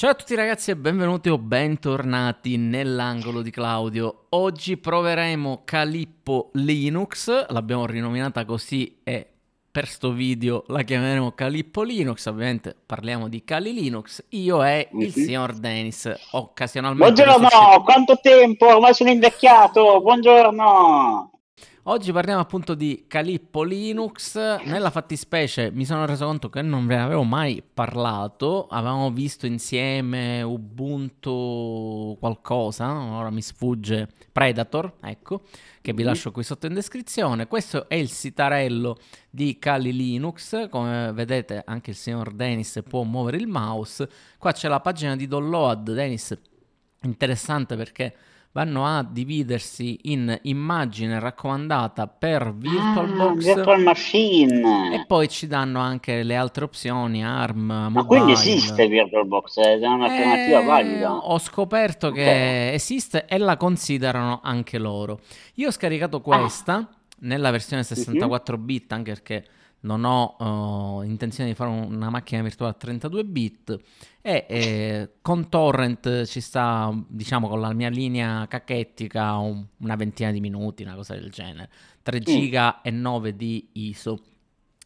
Ciao a tutti ragazzi e benvenuti o bentornati nell'angolo di Claudio. Oggi proveremo Calippo Linux, l'abbiamo rinominata così e per sto video la chiameremo Calippo Linux, ovviamente parliamo di Cali Linux. Io e il signor Dennis, occasionalmente... Buongiorno, quanto tempo, ormai sono invecchiato, buongiorno! Oggi parliamo appunto di Calippo Linux, nella fattispecie mi sono reso conto che non ve ne avevo mai parlato, avevamo visto insieme Ubuntu qualcosa, ora mi sfugge Predator, ecco, che vi lascio qui sotto in descrizione. Questo è il sitarello di Kali Linux, come vedete anche il signor Dennis può muovere il mouse, qua c'è la pagina di download, Dennis interessante perché vanno a dividersi in immagine raccomandata per VirtualBox ah, Virtual Machine e poi ci danno anche le altre opzioni ARM, mobile. Ma quindi esiste VirtualBox, è un'alternativa eh, valida? Ho scoperto che okay. esiste e la considerano anche loro. Io ho scaricato questa ah. nella versione 64 mhm. bit anche perché non ho uh, intenzione di fare una macchina virtuale a 32 bit e eh, con torrent ci sta diciamo con la mia linea cachettica un, una ventina di minuti una cosa del genere 3 mm. giga e 9 di ISO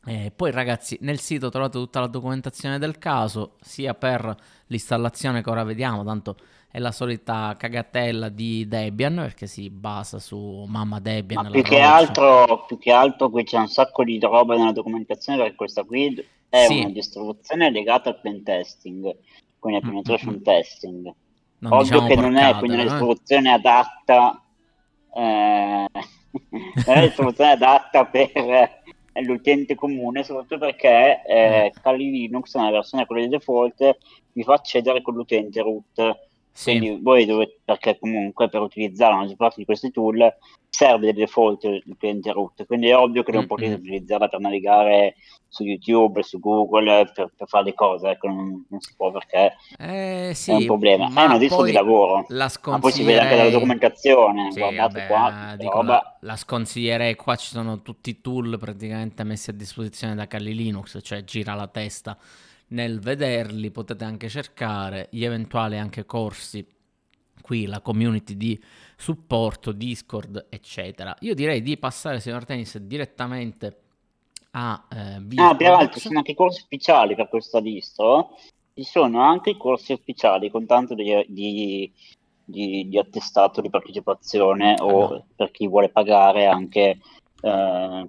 eh, poi ragazzi nel sito trovate tutta la documentazione del caso sia per l'installazione che ora vediamo tanto è la solita cagatella di Debian perché si basa su mamma Debian. Ma più che, altro, più, che altro, qui c'è un sacco di roba nella documentazione perché questa qui è sì. una distribuzione legata al pentesting, quindi al mm, mm, penetration mm-hmm. testing. Non diciamo Ovvio diciamo che porcata, non è quindi una eh. distribuzione eh? adatta. Eh, una distribuzione adatta per eh, l'utente comune, soprattutto perché eh, eh. Kali Linux, nella versione quella di default, mi fa accedere con l'utente root sì. Quindi voi dovete, perché comunque per utilizzare la maggior parte di questi tool serve del default il cliente root, quindi è ovvio che non mm-hmm. potete utilizzarla per navigare su YouTube, su Google, per, per fare le cose, ecco, non, non, si può perché eh, sì, è un problema, ma è un disco di lavoro, la sconsiglierei... ma poi si vede anche dalla documentazione, sì, guardate vabbè, qua, dico, la, la, sconsiglierei, qua ci sono tutti i tool praticamente messi a disposizione da Kali Linux, cioè gira la testa nel vederli potete anche cercare gli eventuali anche corsi qui la community di supporto Discord eccetera io direi di passare signor Tennis direttamente a eh, ah, peraltro ci sono anche i corsi ufficiali per questa lista oh. ci sono anche i corsi ufficiali con tanto di, di, di, di attestato di partecipazione allora. o ah, per chi vuole pagare anche eh,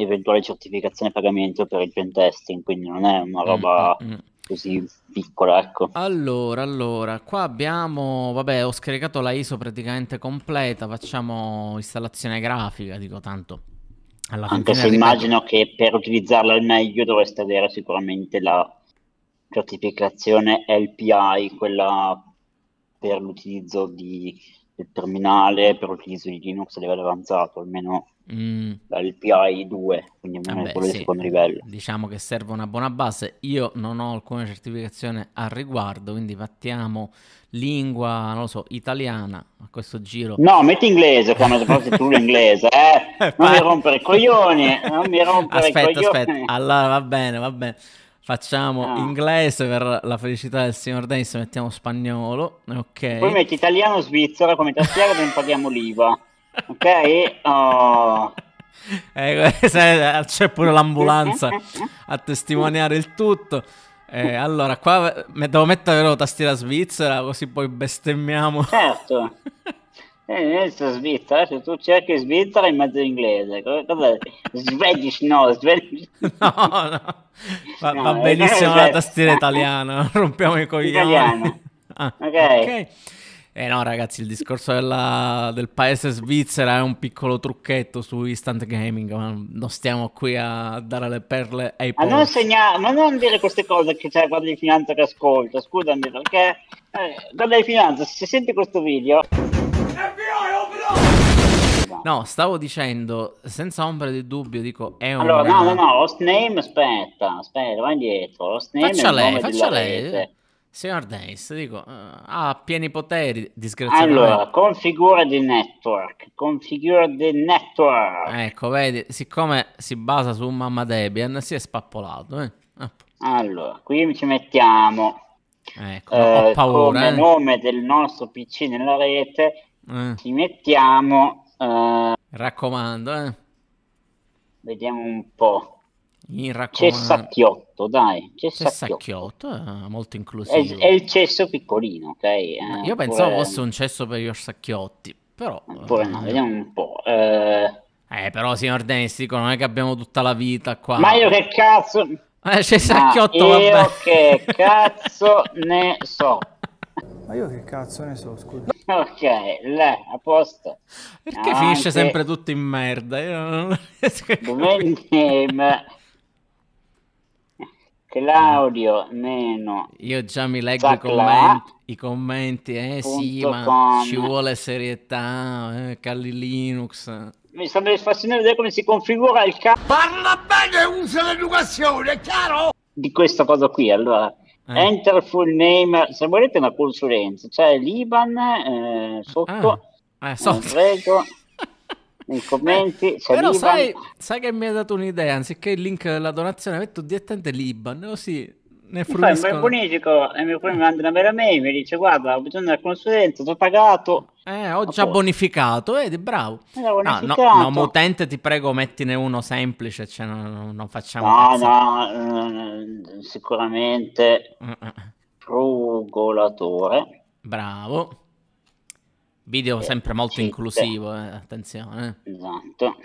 eventuale certificazione pagamento per il pentesting, quindi non è una mm, roba mm, mm, così piccola, ecco. Allora, allora, qua abbiamo, vabbè, ho scaricato la ISO praticamente completa, facciamo installazione grafica, dico tanto. Alla Anche se immagino che per utilizzarla al meglio dovreste avere sicuramente la certificazione LPI, quella per l'utilizzo di il terminale per l'utilizzo di Linux a livello avanzato, almeno mm. PI 2, quindi almeno Vabbè, quello sì. di secondo livello. Diciamo che serve una buona base, io non ho alcuna certificazione al riguardo, quindi battiamo lingua, non lo so, italiana a questo giro. No, metti inglese quando parli tu l'inglese, eh? Non mi rompere i coglioni, non mi rompere aspetta, coglioni. Aspetta, aspetta, allora va bene, va bene. Facciamo ah. inglese per la felicità del signor Dennis, mettiamo spagnolo, ok. Poi metti italiano svizzera come tastiera e impariamo l'IVA, ok? Oh. Eh, c'è pure l'ambulanza a testimoniare il tutto. Eh, allora, qua devo mettere la tastiera svizzera così poi bestemmiamo. Certo. Eh, inizia so svizzera, se tu cerchi svizzera in mezzo inglese, cos'è? Swedish no, Swedish no. no. Va, no, va eh, benissimo la eh, tastiera eh. italiana, rompiamo i coglioni. ah, ok. okay. Eh no ragazzi, il discorso della, del paese svizzera è un piccolo trucchetto su Instant Gaming, ma non stiamo qui a dare le perle ai poveri. Ma non, segna, ma non dire queste cose che c'è cioè, guarda di finanza che ascolta, scusami perché... Eh, guarda di finanza, se senti questo video... No, stavo dicendo, senza ombra di dubbio, dico è un... Allora, no, no, no, host name, aspetta, aspetta, vai indietro. Host name faccia lei, faccia lei. Rete. Signor Dennis, dico, uh, ha pieni poteri, disgraziatamente. Allora, configura di network, configura di network. Ecco, vedi, siccome si basa su mamma Debian, si è spappolato, eh. ah. Allora, qui ci mettiamo... Ecco, eh, ho paura, come eh. nome del nostro PC nella rete eh. Ci mettiamo... Uh, Raccomando, eh. Vediamo un po'. In raccomando. Cessacchiotto, dai. Cessacchiotto, cessacchiotto eh, molto inclusivo. È, è, il cesso piccolino, ok? Eh, io pensavo pure... fosse un cesso per gli orsacchiotti, però... Pure no, vediamo un po'. Eh... Eh, però, signor Densico, non è che abbiamo tutta la vita qua. Ma io che cazzo... Eh, c'è Ma io vabbè. che cazzo ne so. Ma io che cazzo ne so, scusa. Ok, là, a posto. Perché Avanti. finisce sempre tutto in merda? Io non Domenica... Claudio meno. Io già mi leggo i commenti, i commenti. Eh sì, ma com. ci vuole serietà. Eh, Cali Linux. Mi sta soddisfazione vedere come si configura il capo. Parla bene, usa l'educazione, chiaro? Di questa cosa qui, allora eh. enter full name, se volete una consulenza, c'è cioè l'Iban eh, sotto, ah. eh, sotto. prego. nei commenti. Eh, c'è Però sai, sai, che mi ha dato un'idea, anziché il link della donazione, metto direttamente l'Iban, così oh ne fruiscono. Poi il mio e mi, poi mi manda una vera mail mi dice guarda ho bisogno del consulente, sono pagato. Eh, ho già bonificato, vedi, bravo. Eh, ah, no, no, no, utente ti prego mettine uno semplice, cioè non, non facciamo... No, no, no, eh, sicuramente eh, frugolatore. Bravo. Video sempre molto inclusivo, eh, attenzione. Esatto.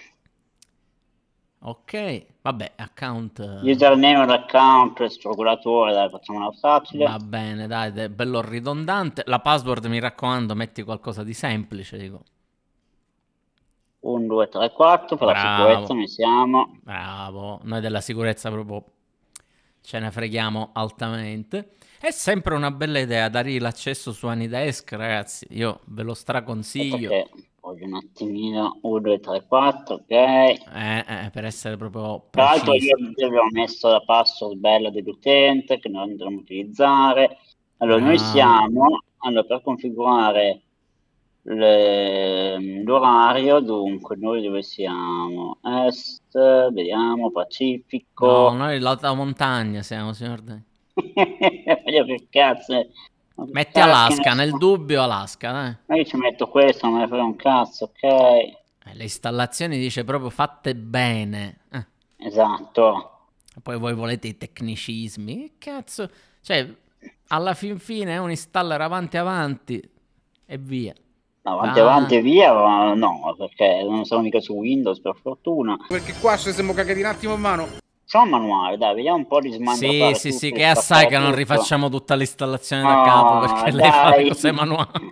Ok, vabbè, account... Username eh, l'account, procuratore, dai, facciamo una facile. Va bene, dai, è bello ridondante. La password, mi raccomando, metti qualcosa di semplice, dico. 1, 2, 3, 4, per Bravo. la sicurezza noi siamo. Bravo, noi della sicurezza proprio ce ne freghiamo altamente. È sempre una bella idea dargli l'accesso su Anidesk, ragazzi, io ve lo straconsiglio. Okay voglio un attimino 1, 2, 3, 4, ok. Eh, eh, per essere proprio preciso. Tra l'altro io vi avevo messo la password bella dell'utente che noi andremo a utilizzare. Allora, ah. noi siamo, allora, per configurare le, l'orario, dunque, noi dove siamo? Est, vediamo, Pacifico. No, noi l'alta montagna siamo, signor Dai. Voglio che cazzo Metti Alaska, nel dubbio Alaska, eh. Ma io ci metto questo, non ne frega un cazzo, ok? Eh, le installazioni dice proprio fatte bene. Eh. Esatto. Poi voi volete i tecnicismi. Che cazzo? Cioè, alla fin fine è eh, un installer avanti avanti e via. avanti ah. avanti e via, no, perché non sono mica su Windows per fortuna. Perché qua ci siamo cagati un attimo in mano. Facciamo un manuale, dai, vediamo un po' di smantello. Sì, sì, sì, che assai che non rifacciamo tutta l'installazione da capo perché lei fa le cose manuali.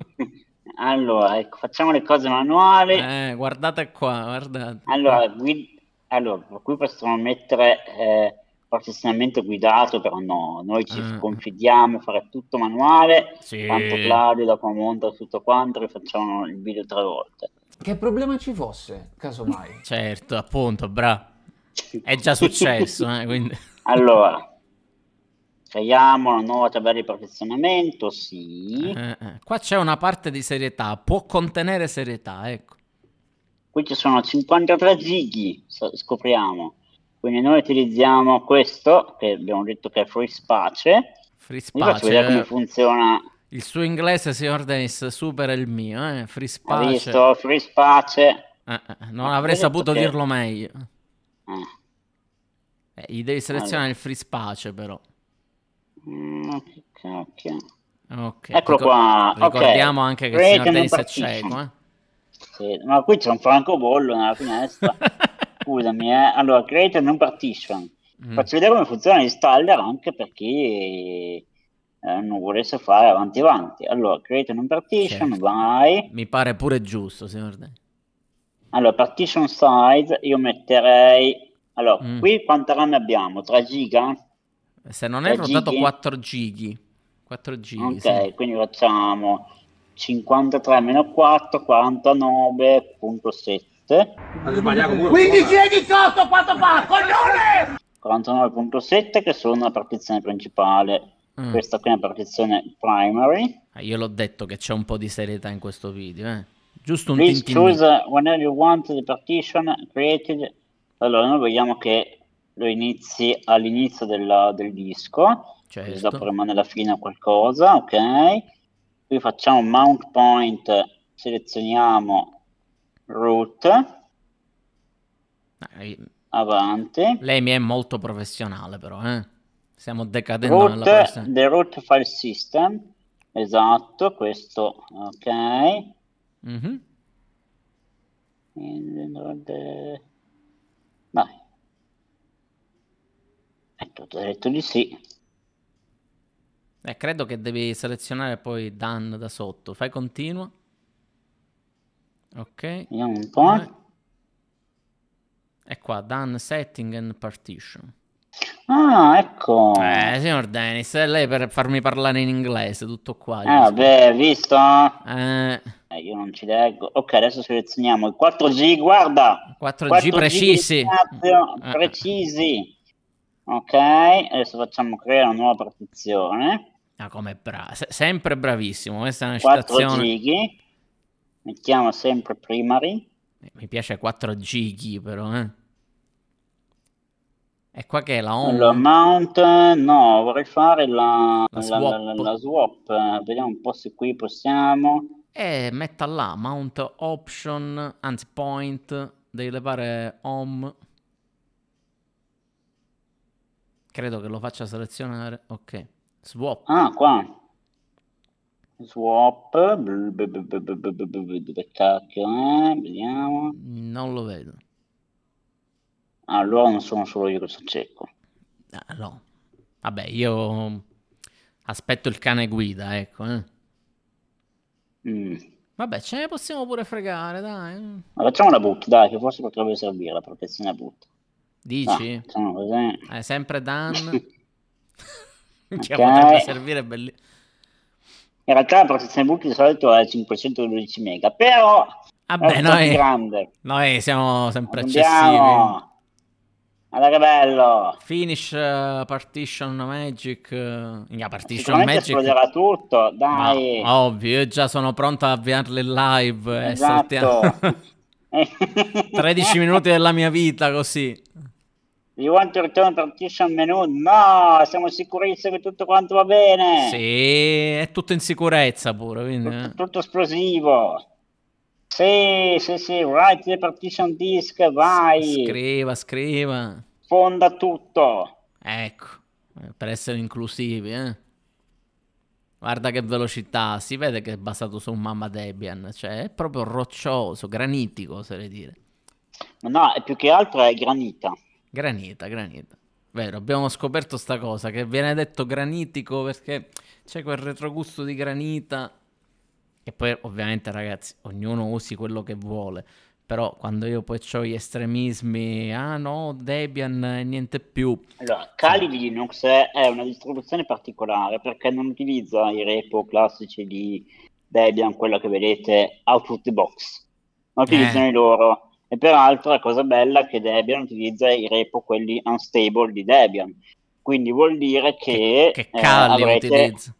allora, ecco, facciamo le cose manuali. Eh, guardate qua, guardate. Allora, guid... allora qui possiamo mettere eh, processamento guidato, però no, noi ci ah. confidiamo, fare tutto manuale, sì. Quanto Claudio dopo monta tutto quanto, rifacciamo il video tre volte. Che problema ci fosse, casomai? certo, appunto, bravo. È già successo, eh, quindi... Allora, Creiamo una nuova tabella di perfezionamento, sì. Eh, eh, eh. Qua c'è una parte di serietà, può contenere serietà, ecco. Qui ci sono 53 gigi, scopriamo. Quindi noi utilizziamo questo, che abbiamo detto che è free space. Free space. Vi vedere come eh. funziona. Il suo inglese, signor Dennis, supera il mio, eh. Free space. visto, free space. Eh, non Ma avrei saputo dirlo che... meglio. Eh. Eh, gli devi selezionare allora. il free space però. Mm, ma che cacchio. Ok. Eccolo Ricor- qua. Ricordiamo okay. anche che Break il signor Dennis è cieco. Eh? Sì, ma qui c'è un francobollo nella finestra. Scusami, eh. Allora, create a new partition. Mm. Faccio vedere come funziona l'installer anche per chi eh, non volesse fare avanti avanti. Allora, create non partition, certo. vai. Mi pare pure giusto, signor Dennis. Allora, partition size io metterei... Allora, mm. qui quanta RAM abbiamo? 3 giga? Se non erro, ho dato 4 giga. 4 giga. Ok, sì. quindi facciamo 53 meno 4, 49.7. Quindi siedi sotto quanto fa, coglione! 49.7 che sono la partizione principale. Mm. Questa qui è una partizione primary. Ah, io l'ho detto che c'è un po' di serietà in questo video, eh. Giusto un Please choose uh, whenever you want the partition created. Allora, noi vogliamo che lo inizi all'inizio della, del disco, certo. dopo rimane alla fine a qualcosa, ok? Qui facciamo mount point, selezioniamo root. Eh, avanti. Lei mi è molto professionale però, eh? Stiamo decadendo root, nella professione. The root file system, esatto, questo, ok Mm-hmm. Dovrebbe... Eh, Vai. È ecco, tutto detto di sì. Eh, credo che devi selezionare poi Dan da sotto. Fai continua. Ok. Vediamo un po'. E eh. eh, qua, Dan Setting and Partition. Ah, ecco. Eh, signor Dennis, è lei per farmi parlare in inglese, tutto qua. Ah, eh, vabbè, visto? Eh... eh. io non ci leggo. Ok, adesso selezioniamo il 4G, guarda. 4G, 4G precisi. Spazio, eh. Precisi. Ok, adesso facciamo creare una nuova partizione. Ah, come bravo. Se- sempre bravissimo, questa è una 4 citazione. 4 gighi. Mettiamo sempre primary. Mi piace 4 gighi però, eh. E qua che è la home? La mount, no, vorrei fare la, la, swap. La, la, swap. Vediamo un po' se qui possiamo. E metta là, mount option, anzi point, devi levare home. Credo che lo faccia selezionare. Ok, swap. Ah, qua. Swap. Dove cacchio è? Vediamo. Non lo vedo. Allora ah, non sono solo io che sono cieco. Ah, no. Vabbè, io aspetto il cane guida, ecco. Eh. Mm. Vabbè, ce ne possiamo pure fregare, dai. Ma facciamo la boot, dai, che forse potrebbe servire la protezione boot. Dici? No, ah, così. Eh, sempre Dan. che okay. potrebbe servire bellissimo. In realtà la protezione boot di solito è 512 mega, però... Vabbè, noi, grande. noi siamo sempre Andiamo. eccessivi. Guarda che bello! Finish uh, Partition Magic. Uh, eh, yeah, Partition Magic. esploderà tutto, dai! Ma, ovvio, io già sono pronto a avviarle live. Eh, esatto. Eh, 13 minuti della mia vita così. You want to return partition menu? No, siamo sicurissimi che tutto quanto va bene. Sì, è tutto in sicurezza pure. Quindi, tutto, tutto esplosivo. Sì, sì, sì, write the partition disk, vai. Scriva, scriva. Fonda tutto. Ecco, eh, per essere inclusivi, eh. Guarda che velocità, si vede che è basato su un mamma Debian, cioè è proprio roccioso, granitico, oserei dire. no, è più che altro è granita. Granita, granita. Vero, abbiamo scoperto sta cosa, che viene detto granitico perché c'è quel retrogusto di granita che poi ovviamente ragazzi, ognuno usi quello che vuole, però quando io poi ho gli estremismi, ah no, Debian e eh, niente più. Allora, Kali di Linux è una distribuzione particolare perché non utilizza i repo classici di Debian, quello che vedete out of the box, ma utilizzano eh. i loro. E peraltro la cosa bella è che Debian utilizza i repo, quelli unstable di Debian. Quindi vuol dire che... Che, che Kali eh, avrete... utilizza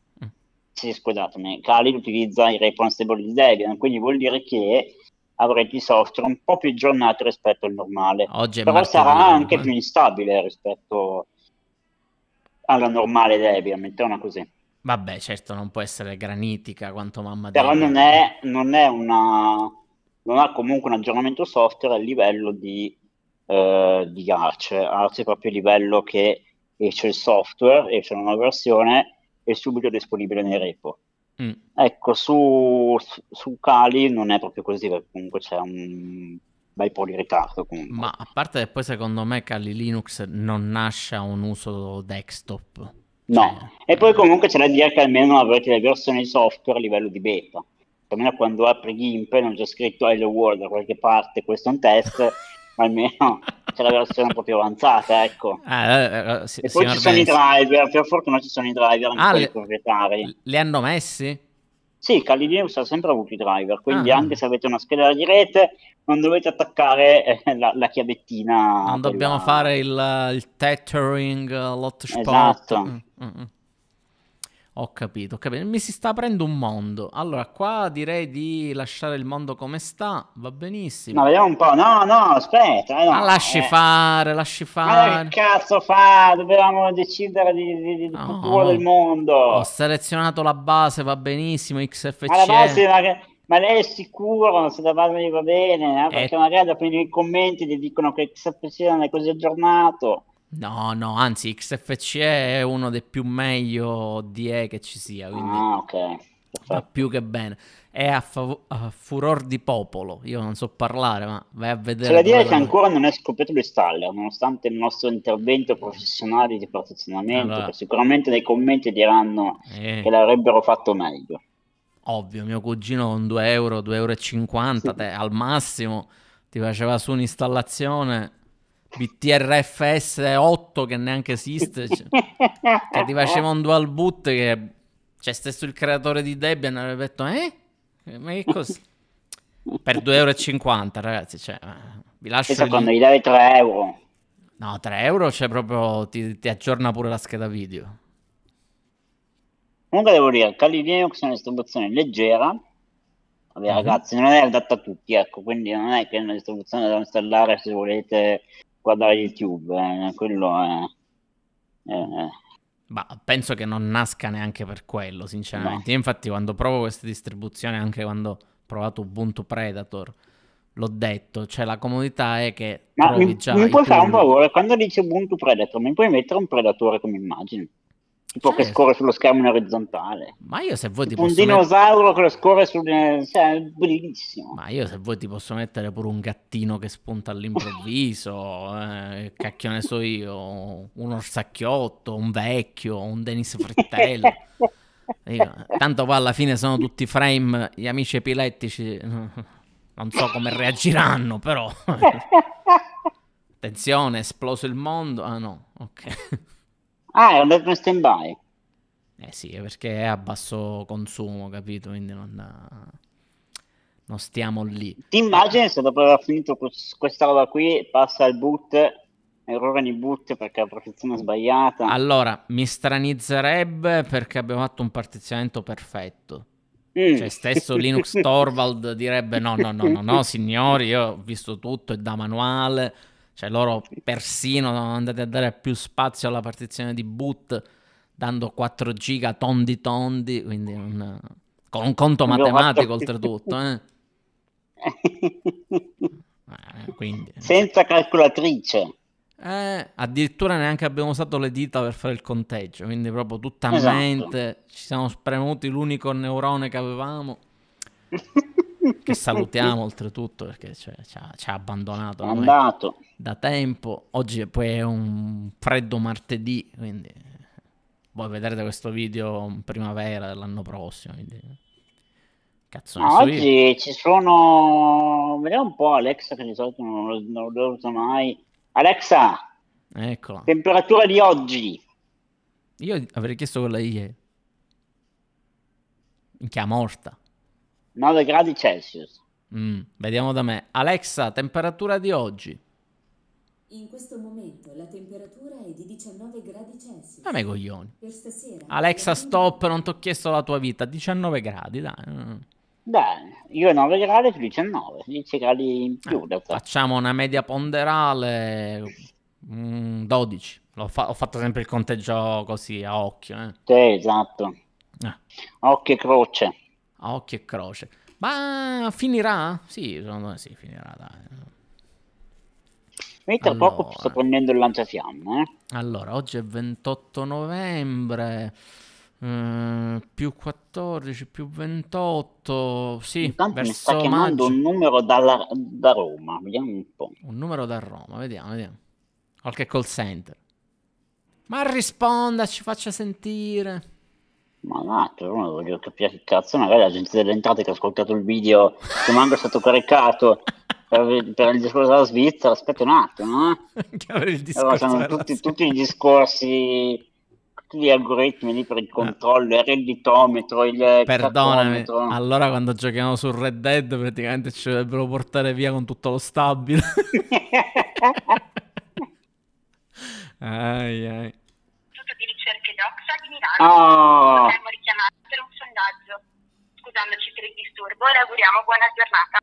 sì, scusatemi, Kali utilizza i responsible di Debian, quindi vuol dire che avrete il software un po' più aggiornato rispetto al normale. Oggi Però martedì, sarà anche eh. più instabile rispetto alla normale Debian, mettiamola così. Vabbè, certo, non può essere granitica quanto mamma Però Debian. non è, non è una... non ha comunque un aggiornamento software a livello di, eh, di Arch. Arch è proprio il livello che esce il software, esce una nuova versione è subito disponibile nel repo. Mm. Ecco, su, su, Kali non è proprio così, perché comunque c'è un bel po' di ritardo. Comunque. Ma a parte che poi secondo me Kali Linux non nasce a un uso desktop. No, cioè... e poi eh. comunque c'è da dire che almeno avete le versioni software a livello di beta. Almeno quando apri GIMP non c'è scritto Hello World da qualche parte, questo è un test, almeno c'è la versione un po' più avanzata, ecco. Ah, eh, eh, eh, si, e poi ci sono Benz. i driver, per fortuna ci sono i driver anche ah, le, proprietari. Li hanno messi? Sì, Kali Linux ha sempre avuto i driver, quindi ah. anche se avete una scheda di rete non dovete attaccare eh, la, la chiavettina. Non dobbiamo la... fare il, il tethering, l'hotspot. Esatto. Mm, mm, mm. Ho capito, ho capito. Mi si sta aprendo un mondo. Allora, qua direi di lasciare il mondo come sta, va benissimo. No, vediamo un po'. No, no, aspetta. Eh, no. Ma lasci eh. fare, lasci fare. Ma che cazzo fa? Dobbiamo decidere di, di, di no. futuro del mondo. Ho selezionato la base, va benissimo, XFC. Ma la base, ma che ma lei è sicuro se la base gli va bene eh? eh. perché eh. magari dopo nei commenti ti dicono che XFC non è così aggiornato No, no, anzi, XFCE è uno dei più meglio DE che ci sia, quindi ah, okay. va più che bene. È a, fav- a, furor di popolo, io non so parlare, ma vai a vedere. C'è da dire che ancora non è scoperto l'installer, nonostante il nostro intervento professionale di perfezionamento, allora. sicuramente nei commenti diranno eh. che l'avrebbero fatto meglio. Ovvio, mio cugino con 2 euro, 2,50 euro, sì. te, al massimo ti faceva su un'installazione BTRFS 8 che neanche esiste, cioè, che ti faceva un dual boot che c'è cioè, stesso il creatore di Debian aveva detto eh? Ma che cos'è? Per 2,50 euro ragazzi, cioè, eh, vi lascio... Penso lì. quando gli dai 3 euro. No, 3 euro c'è cioè proprio, ti, ti, aggiorna pure la scheda video. Comunque devo dire, Kali Linux è una distribuzione leggera, Vabbè, uh-huh. ragazzi, non è adatta a tutti, ecco, quindi non è che è una distribuzione da installare se volete guardare YouTube, eh, quello è... Eh, bah, penso che non nasca neanche per quello, sinceramente. No. infatti quando provo queste distribuzioni, anche quando ho provato Ubuntu Predator, l'ho detto, cioè la comodità è che... Ma mi, mi puoi fare un favore, quando dici Ubuntu Predator, mi puoi mettere un Predatore come immagine? tipo cioè, che certo. scorre sullo schermo in orizzontale. Ma io se vuoi tipo ti posso un dinosauro met... che lo scorre sul eh, cioè, bellissimo. Ma io se vuoi ti posso mettere pure un gattino che spunta all'improvviso, eh, cacchio ne so io, un orsacchiotto, un vecchio, un Denis Frittello. Io, tanto qua alla fine sono tutti frame, gli amici epilettici non so come reagiranno, però attenzione, è esploso il mondo. Ah no, ok. Ah, è andato in stand by. Eh sì, perché è a basso consumo, capito? Quindi non, non stiamo lì. Ti immagini se dopo aver finito questa roba qui passa il boot errore di boot perché la protezione è sbagliata. Allora, mi stranizzerebbe perché abbiamo fatto un partizionamento perfetto. Mm. Cioè, stesso Linux Torvald direbbe no, no, no, no, no, signori, io ho visto tutto, è da manuale, cioè loro persino sono andati a dare più spazio alla partizione di boot dando 4 giga tondi tondi, quindi un, con un conto matematico oltretutto. Eh. eh quindi, eh. Senza calcolatrice. Eh, addirittura neanche abbiamo usato le dita per fare il conteggio, quindi proprio tutta esatto. mente ci siamo spremuti l'unico neurone che avevamo. che salutiamo oltretutto perché cioè, ci ha abbandonato. È andato da tempo. Oggi poi è un freddo martedì, quindi voi vedrete questo video in primavera dell'anno prossimo. Quindi... Cazzo, no, oggi io. ci sono. Vediamo un po' Alexa, che di solito non, non lo uso mai. Alexa, Eccola. temperatura di oggi. Io avrei chiesto quella IE. Minchia, morta. 9 gradi Celsius. Mm, vediamo da me. Alexa, temperatura di oggi. In questo momento la temperatura è di 19 gradi Celsius. me coglioni. Per stasera. Alexa, stop, non ti ho chiesto la tua vita. 19 gradi, dai. Beh, mm. io 9 gradi tu 19, 10 gradi in eh, più. Eh, facciamo una media ponderale mm, 12. Fa ho fatto sempre il conteggio così a occhio. Eh. Sì, esatto. Eh. Occhio e croce. A occhio e croce. Ma finirà? Sì, secondo me sì, finirà. Dai. Io tra allora, poco sto prendendo il lanciafiamme. Eh? Allora, oggi è 28 novembre. Eh, più 14 più 28 sì, Intanto mi sta chiamando maggio. un numero dalla, da Roma vediamo un po' un numero da Roma vediamo vediamo qualche call center ma risponda ci faccia sentire ma un attimo voglio capire che cazzo magari l'agenzia delle entrate che ha ascoltato il video che manco è stato caricato per, il discorso della Svizzera, aspetta un attimo, eh? allora, tutti, tutti, i discorsi, tutti gli algoritmi lì per il ah. controllo, il redditometro, il Perdonami, allora quando giochiamo su Red Dead praticamente ci dovrebbero portare via con tutto lo stabile. ai, ai. Tutto di ricerche d'Oxa di Milano, oh. Ah. potremmo richiamare per un sondaggio. Scusandoci per il disturbo e auguriamo buona giornata.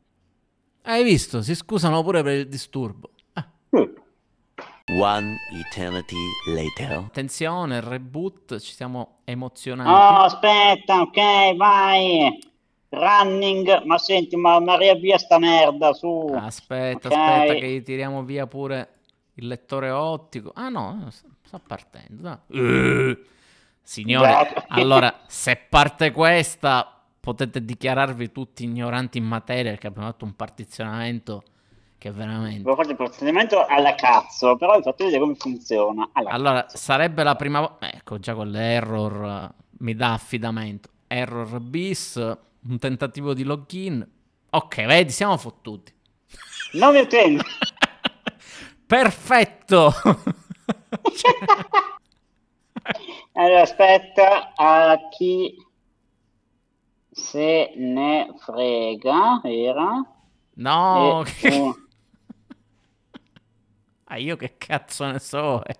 Hai visto? Si scusano pure per il disturbo. Ah. Mm. One eternity later. Attenzione, reboot, ci siamo emozionati. Oh, aspetta, ok, vai. Running, ma senti, ma, ma via sta merda, su. Aspetta, okay. aspetta, che gli tiriamo via pure il lettore ottico. Ah no, sta partendo. Uh, eh, signore, allora, se parte questa, potete dichiararvi tutti ignoranti in materia perché abbiamo fatto un partizionamento che veramente... Abbiamo fatto un partizionamento alla cazzo, però vi fatto vedere come funziona. allora, cazzo. sarebbe la prima volta... Ecco, già con l'error mi dà affidamento. Error bis, un tentativo di login. Ok, vedi, siamo fottuti. mi attendo. Perfetto. cioè... allora, aspetta, a chi se ne frega era no e... ah io che cazzo ne so eh.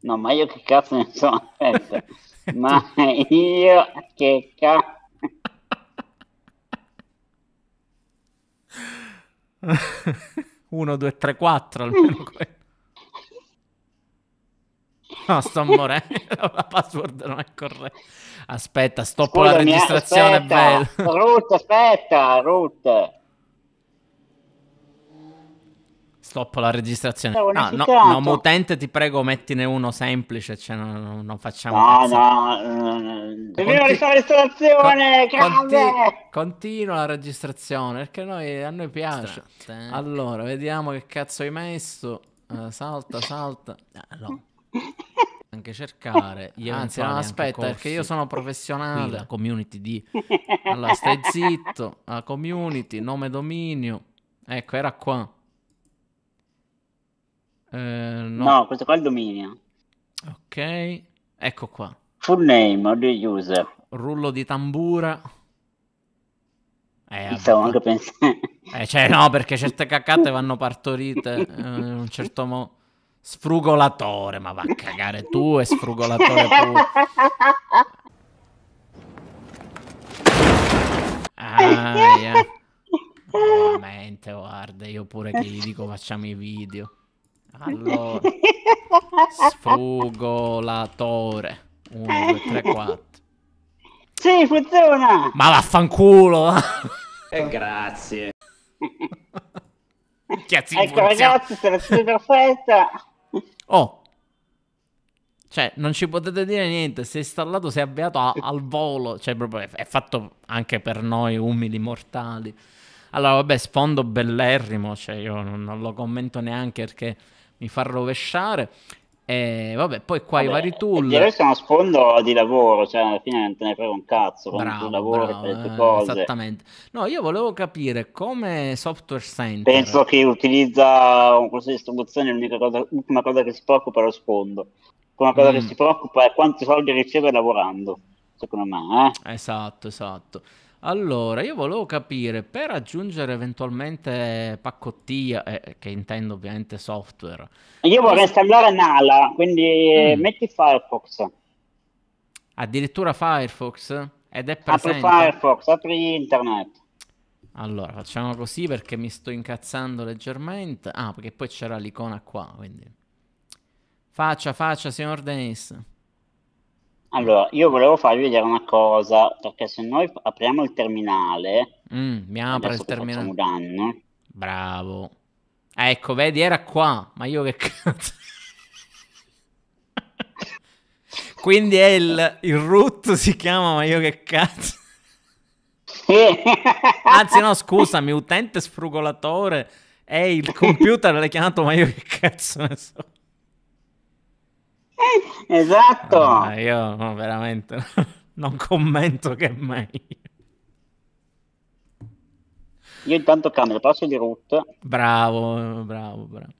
no ma io che cazzo ne so aspetta ma io che cazzo Uno, due, tre, quattro almeno quello. No, sto morendo, la password non è corretta. Aspetta, stoppo Scusami, la registrazione. Aspetta, root, aspetta, root. Stoppo la registrazione. Ah, no, no, no, utente, ti prego, mettine uno semplice, cioè non, non facciamo... No, cazzate. no, no, eh, dobbiamo Conti- la registrazione, con- conti- Continua la registrazione, perché noi, a noi piace. Strat, eh. Allora, vediamo che cazzo hai messo. Uh, salta, salta. Ah, no. Anche cercare. Gli ah, Anzi, non aspetta, perché io sono professionale. Qui la community di... Allora, stai zitto. La community, nome dominio. Ecco, era qua. Eh, no. no. questo qua è il dominio. Ok, ecco qua. Full name of the user. Rullo di tambura. Eh, stavo anche pensando. Eh, cioè, no, perché certe caccate vanno partorite eh, in un certo modo. Sfrugolatore, ma va a cagare tu e sfrugolatore tu. Ah, Veramente, guarda, io pure che gli dico facciamo i video. Allora, sfrugolatore. 1, 2, 3, 4. Sì, funziona. Ma vaffanculo. E eh, grazie. Cazzo, ecco funziona. ragazzi, sarà perfetta. Oh, cioè, non ci potete dire niente. Si è installato, si è avviato a, al volo. Cioè, proprio è, fatto anche per noi umili mortali. Allora, vabbè, sfondo bellerrimo. Cioè, io non, non lo commento neanche perché mi fa rovesciare. E vabbè, poi qua vabbè, i vari tool. Il resto è uno sfondo di lavoro, cioè alla fine non te ne frega un cazzo. Bravo, lavoro, bravo, le tue cose. Esattamente. No, io volevo capire come Software Center. Penso che utilizza un corso distribuzione, l'unica cosa, l'ultima cosa che si preoccupa è lo sfondo. L'ultima cosa mm. che si preoccupa è quanti soldi riceve lavorando, secondo me. Eh? Esatto, esatto. Allora, io volevo capire, per aggiungere eventualmente paccottiglia, eh, che intendo ovviamente software. Io vorrei installare Nala, quindi mm. metti Firefox. Addirittura Firefox? Ed è presente? Apri Firefox, apri internet. Allora, facciamo così perché mi sto incazzando leggermente. Ah, perché poi c'era l'icona qua, quindi... Faccia, faccia, signor Denis. Allora, io volevo farvi vedere una cosa, perché se noi apriamo il terminale... Mm, mi apre il terminale. Un danno. Bravo. Ecco, vedi, era qua, ma io che cazzo... Quindi è il, il root si chiama, ma io che cazzo... Anzi, no, scusami, utente sfrugolatore è il computer l'hai chiamato, ma io che cazzo ne so. esatto. Ah, io no, veramente non commento che mai Io intanto cambio passo di root. Bravo, bravo, bravo.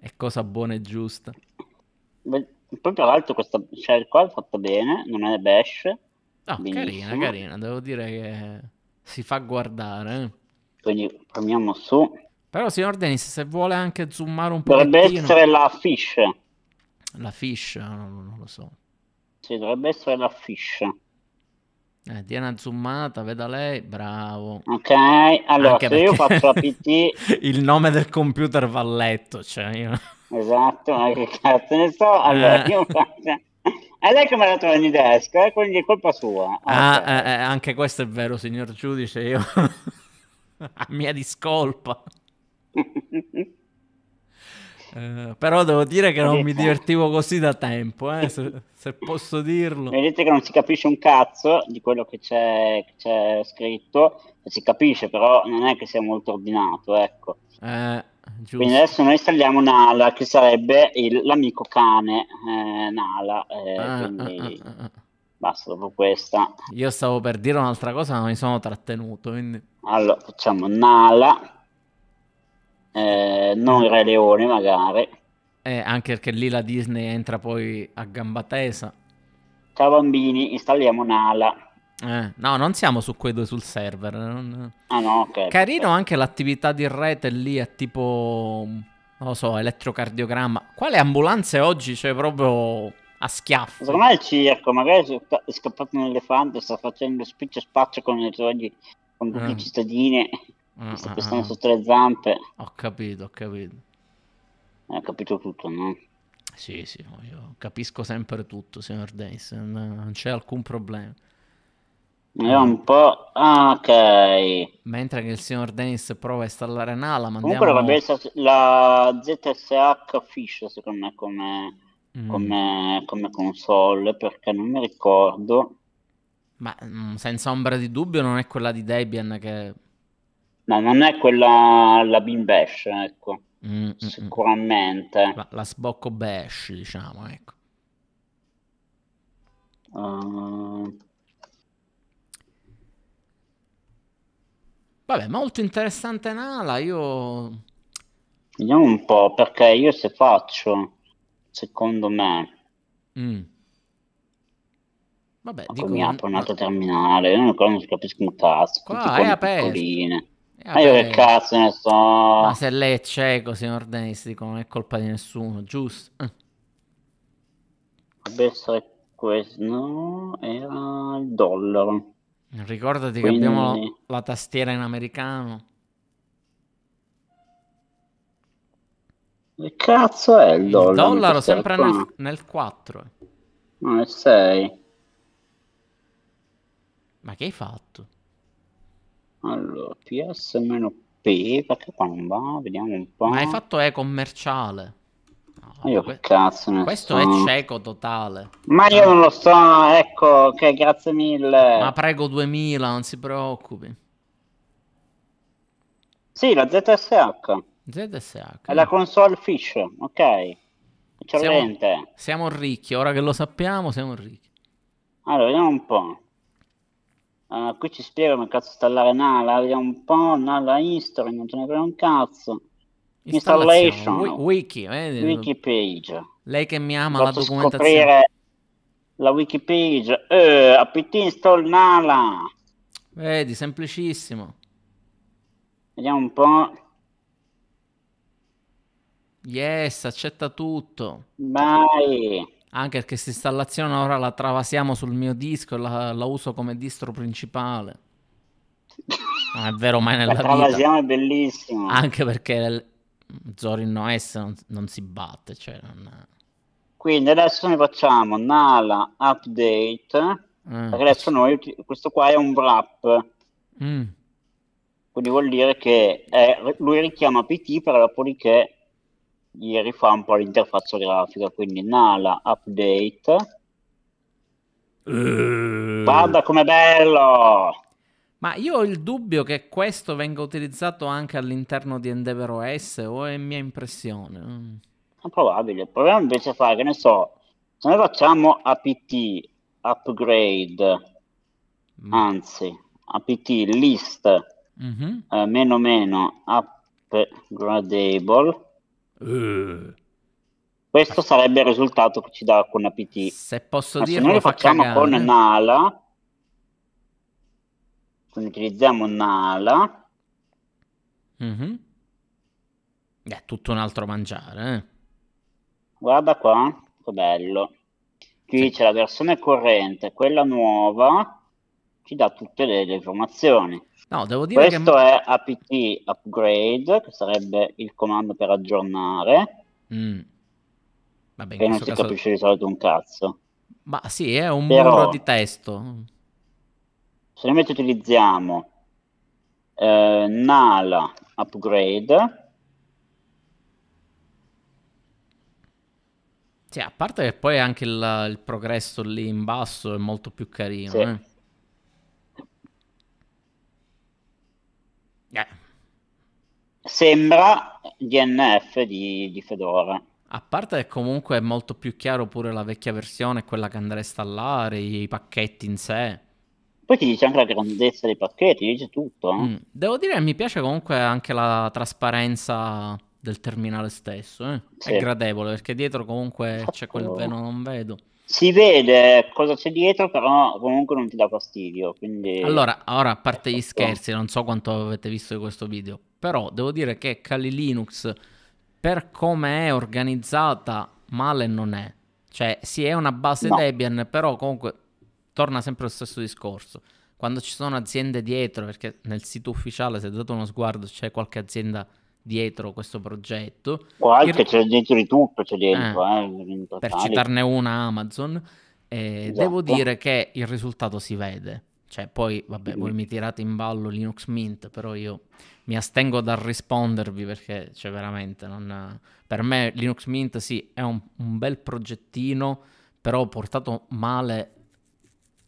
È cosa buona e giusta. poi tra l'altro questa shell qua è fatta bene, non è bash. No, ah, carina, carina. Devo dire che si fa guardare. Eh. Quindi premiamo su. Però signor Dennis, se vuole anche zoomare un po'... Dovrebbe pochettino... essere la fish. La fish, eh, non, non lo so. Sì, dovrebbe essere la fish. Eh, dia una zoomata, veda lei, bravo. Ok, allora Anche se io faccio la PT... il nome del computer va letto, cioè io... Esatto, ma che cazzo ne so. Allora, eh. io faccio... È lei che mi ha dato la desk, eh? quindi è colpa sua. Ah, okay. Ah, eh, anche questo è vero, signor giudice, io... a mia discolpa. Eh, però devo dire che non mi divertivo così da tempo, eh, se, se, posso dirlo. Vedete che non si capisce un cazzo di quello che c'è, che c'è scritto, si capisce però non è che sia molto ordinato, ecco. Eh, Quindi adesso noi installiamo Nala, che sarebbe il, l'amico cane eh, Nala. Eh, ah, ah quindi ah ah, ah, ah, basta dopo questa. Io stavo per dire un'altra cosa, ma mi sono trattenuto. Quindi... Allora, facciamo Nala eh, non Re Leone magari. Eh, anche perché lì la Disney entra poi a gamba tesa. Ciao bambini, installiamo Nala. Eh, no, non siamo su quei due sul server. Non... Ah no, ok. Carino anche l'attività di rete lì, è tipo, non lo so, elettrocardiogramma. Quale ambulanze oggi c'è cioè, proprio a schiaffo? Secondo me è il circo, magari è scappato un elefante, sta facendo spiccio spaccio con le sue con tutti i eh. cittadini. Mm, Sto pestando mm, sotto le mm. zampe. Ho capito, ho capito. Eh, ho capito tutto, no? Sì, sì, io capisco sempre tutto, signor Dennis, non c'è alcun problema. È un po'... Ah, ok. Mentre che il signor Dennis prova a installare Nala, mandiamo... Comunque va bene la ZSH Fish, secondo me, come, mm. come, come console, perché non mi ricordo. Ma mm, senza ombra di dubbio non è quella di Debian che No, non è quella la Bean Bash, ecco. Mm, mm, mm. Sicuramente. Mm, la, la Sbocco Bash, diciamo, ecco. Uh... Vabbè, molto interessante Nala, io... Vediamo un po', perché io se faccio, secondo me... Mm. Vabbè, dico... mi apro un altro terminale, io non capisco un cazzo. Qua è aperto. Piccoline. Vabbè, eh, io che cazzo ne so. Ma se lei è cieco, signor Dennis, dico non è colpa di nessuno, giusto? Vabbè, mm. è questo era il dollaro. Ricordati Quindi... che abbiamo la tastiera in americano. Che cazzo è il dollaro? Il dollaro sempre nel, nel, 4. No, ah, nel 6. Ma che hai fatto? Allora, TS-P, perché qua non va? Vediamo un po'. Ma hai fatto E commerciale. No, io que- cazzo ne Questo so. è cieco totale. Ma io non lo so, ecco, che grazie mille. Ma prego 2000, non si preoccupi. Sì, la ZSH. ZSH. È la console Fish, ok. Siamo, siamo ricchi, ora che lo sappiamo siamo ricchi. Allora, vediamo un po'. Uh, qui ci spiegano cazzo installare Nala, vediamo un po', Nala History, non te ne frega un cazzo. Installation, wiki, eh, eh wiki page. Lei che mi ama Posso la documentazione. la wiki page, eh, apt install Nala. Vedi, semplicissimo. Vediamo un po'. Yes, accetta tutto. Vai. Anche perché questa installazione ora la travasiamo sul mio disco e la, la uso come distro principale. Non è vero mai nella la vita. La travasiamo è bellissima. Anche perché Zorin OS non, non si batte, cioè non... Quindi adesso ne facciamo Nala update. Mm. adesso noi, questo qua è un wrap. Mm. Quindi vuol dire che è, lui richiama PT, però dopodiché ieri fa un po' l'interfaccia grafica, quindi Nala update. Uh... Guarda com'è bello! Ma io ho il dubbio che questo venga utilizzato anche all'interno di Endeavor OS o è mia impressione? Mm. È probabile. Proviamo invece a fare, che ne so, se noi facciamo apt upgrade, mm. anzi, apt list mm-hmm. eh, meno meno upgradable, Uh. Questo sarebbe il risultato che ci dà con APT. Se posso dire, dirlo, se noi lo facciamo cagare. con Nala, quindi utilizziamo Nala. Mm-hmm. È tutto un altro mangiare. Eh. Guarda qua, che bello. Qui sì. c'è la versione corrente, quella nuova ci dà tutte le, le informazioni. No, devo dire Questo che... è apt upgrade, che sarebbe il comando per aggiornare. Mm. Vabbè, e non si caso... capisce di solito un cazzo. Ma sì, è un Però, muro di testo. Se noi invece utilizziamo eh, Nala upgrade... Sì, a parte che poi anche il, il progresso lì in basso è molto più carino. Sì. Eh. Eh. Sembra DNF di, di Fedora. A parte che comunque è molto più chiaro pure la vecchia versione, quella che andrà a installare, i pacchetti in sé. Poi ti dice anche la grandezza dei pacchetti, ti dice tutto. Eh? Mm. Devo dire che mi piace comunque anche la trasparenza del terminale stesso. Eh? Sì. È gradevole perché dietro comunque Fatto. c'è quel velo, non vedo si vede cosa c'è dietro, però comunque non ti dà fastidio. Quindi... Allora, ora a parte gli esatto. scherzi, non so quanto avete visto di questo video, però devo dire che Kali Linux, per come è organizzata, male non è. Cioè, sì, è una base no. Debian, però comunque torna sempre lo stesso discorso. Quando ci sono aziende dietro, perché nel sito ufficiale, se date uno sguardo, c'è qualche azienda dietro questo progetto. O anche c'è dentro di tutto, c'è dietro. Eh, eh, per citarne una, Amazon. Eh, esatto. Devo dire che il risultato si vede. Cioè, poi, vabbè, mm. voi mi tirate in ballo Linux Mint, però io mi astengo dal rispondervi perché, cioè, veramente, non... per me Linux Mint sì, è un, un bel progettino, però portato male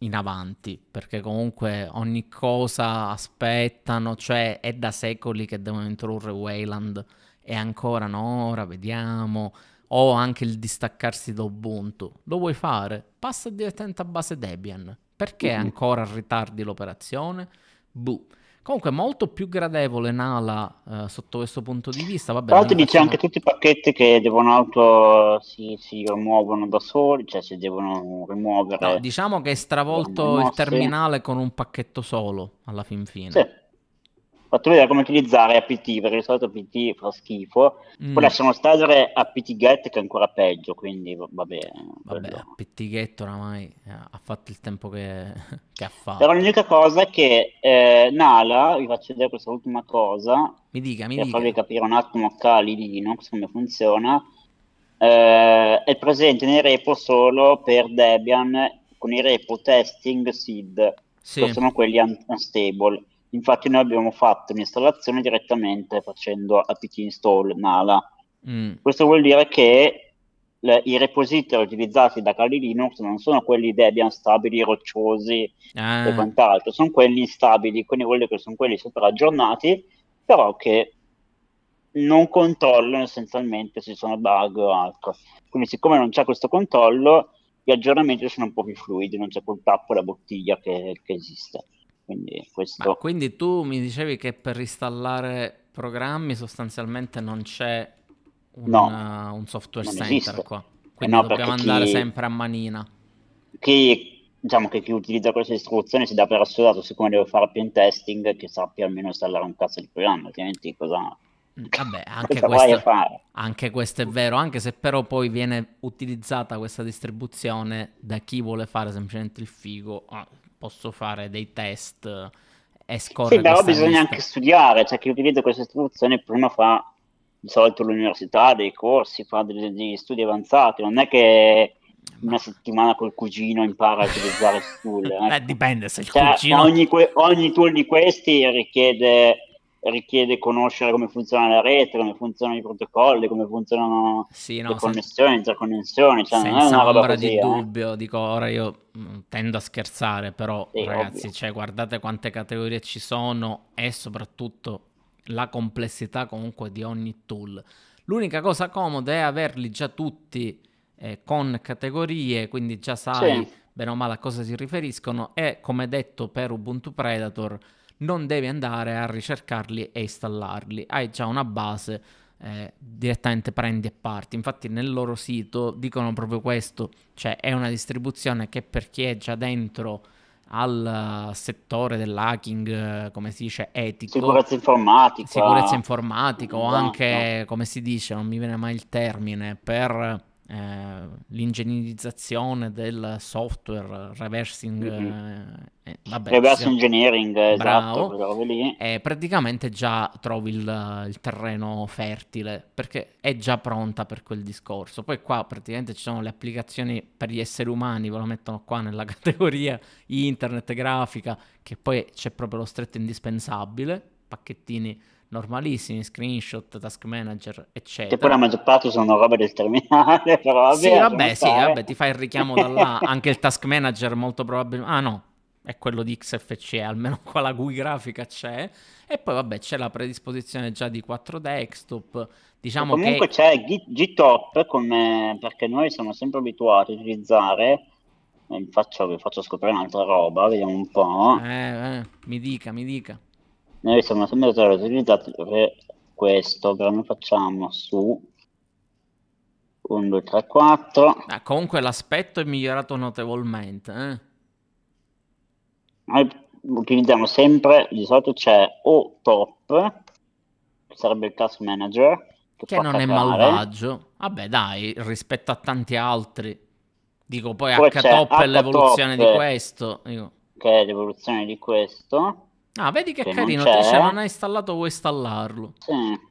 in avanti, perché comunque ogni cosa aspettano, cioè è da secoli che devono introdurre Wayland e ancora no, ora vediamo, o anche il distaccarsi da Ubuntu. Lo vuoi fare? Passa direttamente a base Debian. Perché mm-hmm. ancora ritardi l'operazione? Buh. Comunque molto più gradevole Nala eh, sotto questo punto di vista. Vabbè, Tra l'altro dice anche tutti i pacchetti che devono auto si, si, rimuovono da soli, cioè si devono rimuovere. No, diciamo che è stravolto il terminale con un pacchetto solo alla fin fine. Sì fatto vedere come utilizzare apt, perché di solito apt fa schifo, mm. poi lasciano stare apt-get che è ancora peggio, quindi va bene. Vabbè, apt-get oramai eh, ha fatto il tempo che, che ha fatto. Però l'unica cosa è che eh, Nala, vi faccio vedere questa ultima cosa, mi dica, mi per dica. farvi capire un attimo a Kali Linux come funziona, eh, è presente nei repo solo per Debian con i repo testing seed, sì. che sono quelli unstable Infatti noi abbiamo fatto l'installazione direttamente facendo apt install nala. Mm. Questo vuol dire che le, i repository utilizzati da Kali Linux non sono quelli Debian stabili, rocciosi ah. e quant'altro, sono quelli instabili, quindi vuol dire che sono quelli super aggiornati, però che non controllano essenzialmente se sono bug o altro. Quindi siccome non c'è questo controllo, gli aggiornamenti sono un po' più fluidi, non c'è quel tappo e la bottiglia che, che esiste. Quindi, questo... quindi tu mi dicevi che per installare programmi sostanzialmente non c'è un, no, uh, un software center esiste. qua. Eh quindi eh no, dobbiamo andare chi... sempre a manina. Chi, diciamo che chi utilizza questa istruzione si dà per assodato, siccome devo fare pen testing, che sappia almeno installare un cazzo di programma, altrimenti cosa... Mm, vabbè, anche questo, anche questo, è vero, anche se però poi viene utilizzata questa distribuzione da chi vuole fare semplicemente il figo, ah, posso fare dei test e scorrere. Sì, però bisogna lista. anche studiare, cioè chi utilizza questa istruzione prima fa di solito l'università, dei corsi, fa degli studi avanzati, non è che una settimana col cugino impara a utilizzare il tool. Eh. Dipende se il cioè, cugino... Ogni, ogni tool di questi richiede richiede conoscere come funziona la rete, come funzionano i protocolli, come funzionano sì, no, le connessioni, le interconnessioni. Cioè, senza non è una roba così, di eh. dubbio, dico ora io mm, tendo a scherzare, però sì, ragazzi, cioè, guardate quante categorie ci sono e soprattutto la complessità comunque di ogni tool. L'unica cosa comoda è averli già tutti eh, con categorie, quindi già sai sì. bene o male a cosa si riferiscono e come detto per Ubuntu Predator non devi andare a ricercarli e installarli, hai già una base, eh, direttamente prendi e parti. Infatti nel loro sito dicono proprio questo, cioè è una distribuzione che per chi è già dentro al settore dell'hacking, eh, come si dice, etico. Sicurezza informatica. Sicurezza informatica o esatto. anche, come si dice, non mi viene mai il termine, per eh, l'ingegnerizzazione del software, reversing, mm-hmm. eh, eh vabbè, reverse engineering, eh, esatto, bravo, esatto, eh, praticamente già trovi il, il, terreno fertile perché è già pronta per quel discorso. Poi qua praticamente ci sono le applicazioni per gli esseri umani, ve lo mettono qua nella categoria internet grafica, che poi c'è proprio lo stretto indispensabile, pacchettini normalissimi, screenshot, task manager, eccetera. Che poi la maggior parte sono robe del terminale, però vabbè. Sì, vabbè, sì, vabbè, ti fai il richiamo da là, anche il task manager molto probabilmente... Ah no, è quello di XFCE, almeno qua la GUI grafica c'è. E poi vabbè, c'è la predisposizione già di quattro desktop. Diciamo comunque che... c'è GTOP, come... perché noi siamo sempre abituati a utilizzare... Faccio, vi faccio scoprire un'altra roba, vediamo un po'. Eh, eh, mi dica, mi dica noi siamo sempre stati utilizzati per questo, però noi facciamo su 1, 2, 3, 4. Ah, comunque l'aspetto è migliorato notevolmente. Eh? Noi utilizziamo sempre, di solito c'è o top, che sarebbe il task manager. Che, che non cacare. è malvagio. Vabbè dai, rispetto a tanti altri. Dico, poi, poi h è l'evoluzione di questo. Dico. Che è l'evoluzione di questo Ah, vedi che, che carino, non se non hai installato vuoi installarlo. Sì.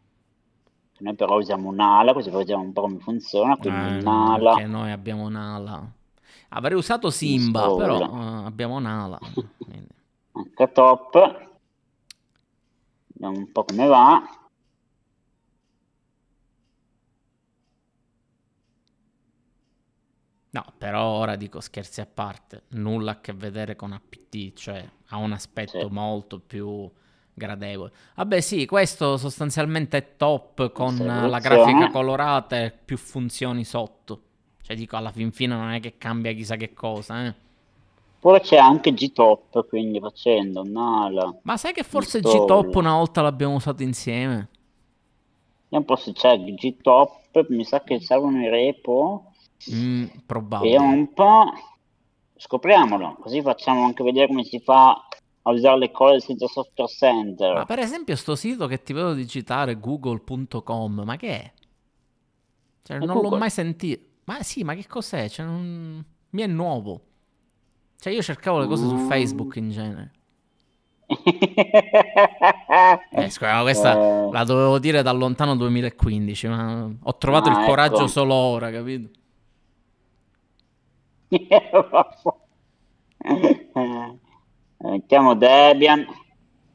Noi però usiamo un'ala, così vediamo un po' come funziona, quindi eh, un'ala. Perché noi abbiamo un'ala. Avrei usato Simba, Installa. però uh, abbiamo un'ala. Quindi. Anche ecco, top. Vediamo un po' come va. No, però ora dico scherzi a parte, nulla a che vedere con APT, cioè ha un aspetto sì. molto più gradevole. Vabbè sì, questo sostanzialmente è top con sì, la grafica colorata e più funzioni sotto. Cioè dico, alla fin fine non è che cambia chissà che cosa, eh. Poi c'è anche G-Top, quindi facendo Nala. Ma sai che forse G-Top una volta l'abbiamo usato insieme? Vediamo un po' se c'è G-Top, mi sa che servono i repo Mm, probabile. Vediamo un po'. Scopriamolo, così facciamo anche vedere come si fa a usare le cose senza software center. Ma per esempio sto sito che ti vedo di citare, google.com, ma che è? Cioè, è non Google. l'ho mai sentito. Ma sì, ma che cos'è? Cioè, non... Mi è nuovo. Cioè, io cercavo le cose mm. su Facebook in genere. eh, questa eh. la dovevo dire da lontano 2015, ma ho trovato ah, il coraggio ecco. solo ora, capito? Mettiamo Debian.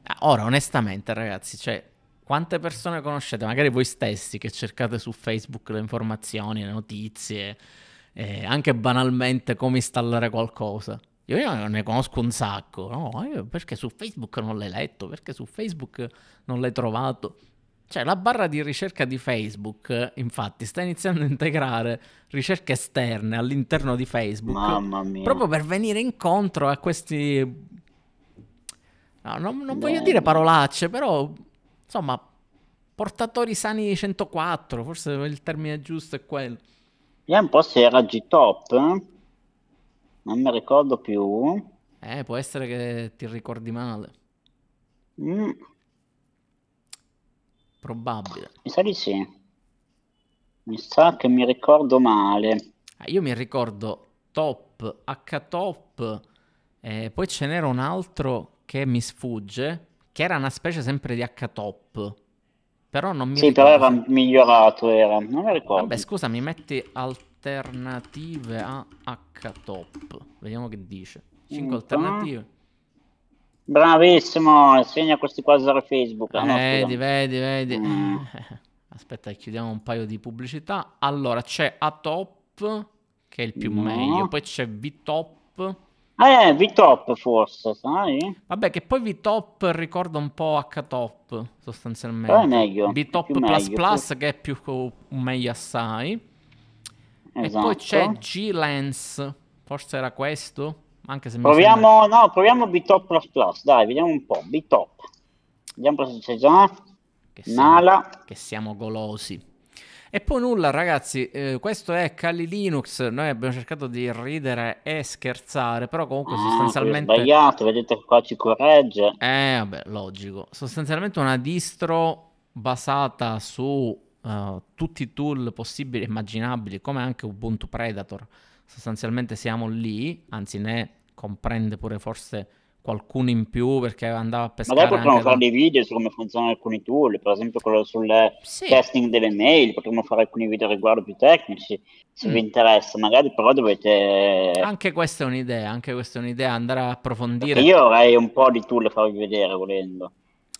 Ah, ora, onestamente, ragazzi, cioè, quante persone conoscete? Magari voi stessi che cercate su Facebook le informazioni, le notizie, eh, anche banalmente come installare qualcosa. Io, ne conosco un sacco, no? Perché su Facebook non l'hai letto? Perché su Facebook non l'hai trovato? Cioè, la barra di ricerca di Facebook, infatti, sta iniziando a integrare ricerche esterne all'interno di Facebook. Mamma mia. Proprio per venire incontro a questi... No, non, non voglio dire parolacce, però, insomma, portatori sani 104, forse il termine giusto è quello. Io un po' se era G-Top, eh? non mi ricordo più. Eh, può essere che ti ricordi male. Mm. Probabile. Mi sa di sì. Mi sa che mi ricordo male. Ah, io mi ricordo top, H top, eh, poi ce n'era un altro che mi sfugge, che era una specie sempre di H top. Però non mi sì, ricordo. però era migliorato, era. Non mi ricordo. Vabbè, scusa, mi metti alternative a H top. Vediamo che dice. 5 alternative. Bravissimo, segna questi qua zero Facebook. Ah, vedi, vedi, vedi, mm. Aspetta, chiudiamo un paio di pubblicità. Allora, c'è Atop, che è il più no. meglio, poi c'è Vtop. Eh, Vtop forse, sai? Vabbè, che poi Vtop ricorda un po' Htop, sostanzialmente. Però è meglio. Vtop più Plus meglio, Plus, più... che è più meglio assai. Esatto. E poi c'è esatto. G-Lens, forse era questo? Anche se proviamo, sembra... no, proviamo B-Top Plus Plus, dai, vediamo un po'. B-Top. Vediamo cosa c'è già. Che siamo, Nala. Che siamo golosi. E poi nulla, ragazzi, eh, questo è Kali Linux. Noi abbiamo cercato di ridere e scherzare, però comunque ah, sostanzialmente. Ho sbagliato, vedete qua ci corregge. Eh, vabbè, logico. Sostanzialmente una distro basata su eh, tutti i tool possibili e immaginabili, come anche Ubuntu Predator. Sostanzialmente siamo lì, anzi ne comprende pure forse qualcuno in più perché andava a pescare. Ma poi potremmo fare da... dei video su come funzionano alcuni tool, per esempio quello sul sì. testing delle mail, potremmo fare alcuni video riguardo più tecnici, se mm. vi interessa, magari però dovete... Anche questa è un'idea, anche questa è un'idea, andare a approfondire. Perché io avrei un po' di tool da farvi vedere volendo.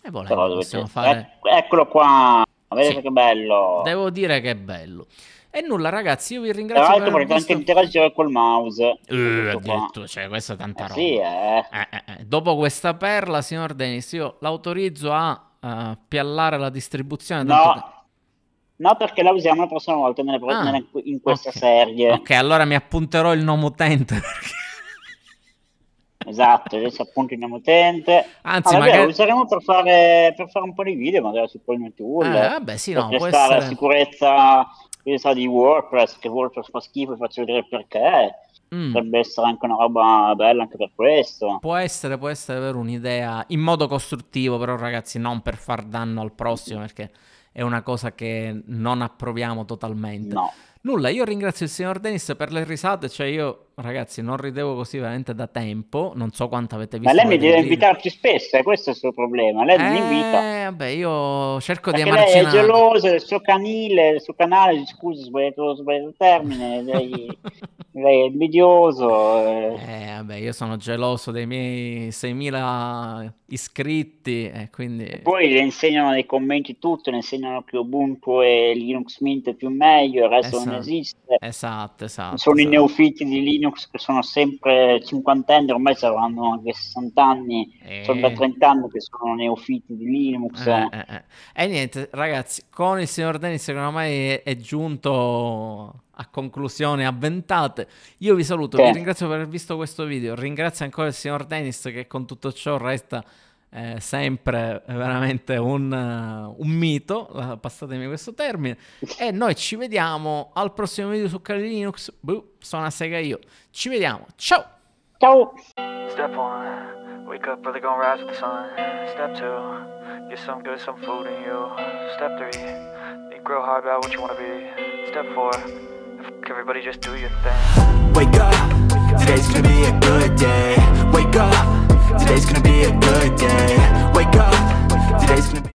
E volendo, dovete... Ecco, fare... Ec- eccolo qua, ma vedete sì. che bello. Devo dire che è bello. E nulla, ragazzi, io vi ringrazio. Tra l'altro, perché anche interagire col mouse. Uh, eh, detto, cioè, questa è tanta eh, roba. Sì, eh. Eh, eh, eh. Dopo questa perla, signor Denis, io l'autorizzo a uh, piallare la distribuzione. No. Che... No, perché la usiamo la prossima volta nelle... ah, nelle... in questa okay. serie. Ok, allora mi appunterò il nome utente. Perché... Esatto, adesso appunto il nome utente. Anzi, ah, magari... lo useremo per fare, per fare, un po' di video, magari su Polymel Tool. Eh, vabbè, sì, no, può essere... la sicurezza, sicurezza di WordPress, che WordPress fa schifo e faccio vedere perché. Mm. Potrebbe essere anche una roba bella anche per questo. Può essere, può essere per un'idea in modo costruttivo, però ragazzi, non per far danno al prossimo, perché è una cosa che non approviamo totalmente. No. Nulla, io ringrazio il signor Dennis per le risate, cioè io ragazzi, non ridevo così veramente da tempo. Non so quanto avete visto. Ma lei mi deve invitarci spesso, eh, questo è il suo problema. Lei eh, mi invita. Eh, vabbè, io cerco Perché di emarginare. Lei è geloso del suo canile, del suo canale. Scusi, sbagliato, sbagliato il termine. Lei, lei, è invidioso. Eh. eh, vabbè, io sono geloso dei miei 6.000 iscritti. Eh, quindi... E poi le insegnano nei commenti tutto. Le insegnano che Ubuntu e Linux Mint è più meglio. Il resto esatto. non esiste. Esatto, esatto. Sono esatto. i neofiti di Linux Linux che sono sempre cinquantenni, ormai saranno anche 60 anni, eh. sono da 30 anni che sono neofiti di Linux. E eh, eh, eh. niente, ragazzi, con il signor Dennis che ormai è, è giunto a conclusioni avventate. Io vi saluto, sì. vi ringrazio per aver visto questo video, ringrazio ancora il signor Dennis che con tutto ciò resta eh, sempre veramente un, un mito, passatemi questo termine, e noi ci vediamo al prossimo video su Cali Linux, Buh, sono a sega io, ci vediamo, ciao! Ciao! Step one, wake up early, gonna rise with the sun. Step two, get some good, some food in you. Step three, think real hard about what you wanna be. Step four, fuck everybody, just do your thing. Wake up, today's gonna be a good day. Wake up. Today's gonna be a good day Wake up Today's gonna be